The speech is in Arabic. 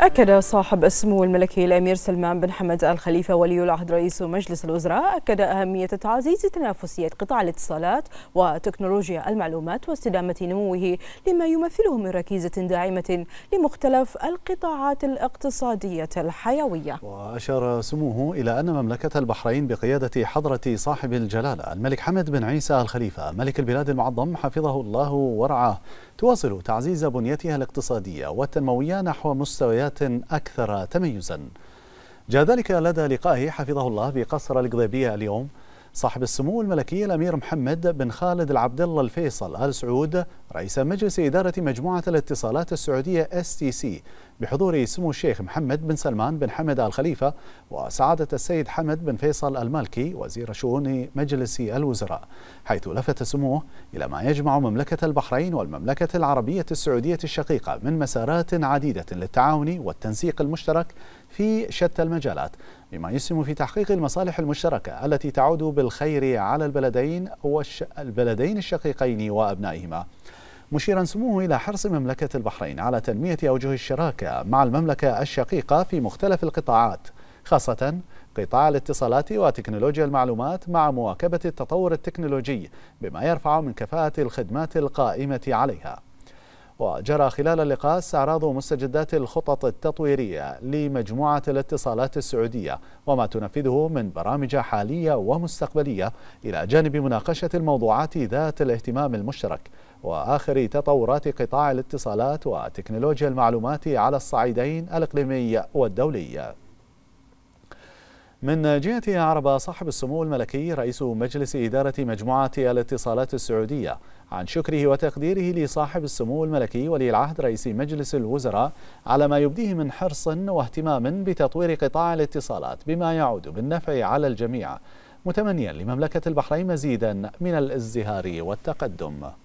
أكد صاحب السمو الملكي الأمير سلمان بن حمد الخليفة ولي العهد رئيس مجلس الوزراء أكد أهمية تعزيز تنافسية قطاع الاتصالات وتكنولوجيا المعلومات واستدامة نموه لما يمثله من ركيزة داعمة لمختلف القطاعات الاقتصادية الحيوية وأشار سموه إلى أن مملكة البحرين بقيادة حضرة صاحب الجلالة الملك حمد بن عيسى الخليفة ملك البلاد المعظم حفظه الله ورعاه تواصل تعزيز بنيتها الاقتصادية والتنموية نحو مستويات مشاركات أكثر تميزا جاء ذلك لدى لقائه حفظه الله بقصر القضيبية اليوم صاحب السمو الملكي الأمير محمد بن خالد العبد الله الفيصل آل سعود رئيس مجلس إدارة مجموعة الاتصالات السعودية اس تي سي بحضور سمو الشيخ محمد بن سلمان بن حمد آل خليفة وسعادة السيد حمد بن فيصل المالكي وزير شؤون مجلس الوزراء حيث لفت سموه إلى ما يجمع مملكة البحرين والمملكة العربية السعودية الشقيقة من مسارات عديدة للتعاون والتنسيق المشترك في شتى المجالات بما يسهم في تحقيق المصالح المشتركة التي تعود بالخير على البلدين والش... البلدين الشقيقين وأبنائهما مشيرا سموه إلى حرص مملكة البحرين على تنمية أوجه الشراكة مع المملكة الشقيقة في مختلف القطاعات خاصة قطاع الاتصالات وتكنولوجيا المعلومات مع مواكبة التطور التكنولوجي بما يرفع من كفاءة الخدمات القائمة عليها وجرى خلال اللقاء استعراض مستجدات الخطط التطويرية لمجموعة الاتصالات السعودية وما تنفذه من برامج حالية ومستقبلية إلى جانب مناقشة الموضوعات ذات الاهتمام المشترك وآخر تطورات قطاع الاتصالات وتكنولوجيا المعلومات على الصعيدين الإقليمي والدولي من جهته أعرب صاحب السمو الملكي رئيس مجلس إدارة مجموعة الاتصالات السعودية عن شكره وتقديره لصاحب السمو الملكي ولي العهد رئيس مجلس الوزراء على ما يبديه من حرص واهتمام بتطوير قطاع الاتصالات بما يعود بالنفع على الجميع متمنيا لمملكة البحرين مزيدا من الازدهار والتقدم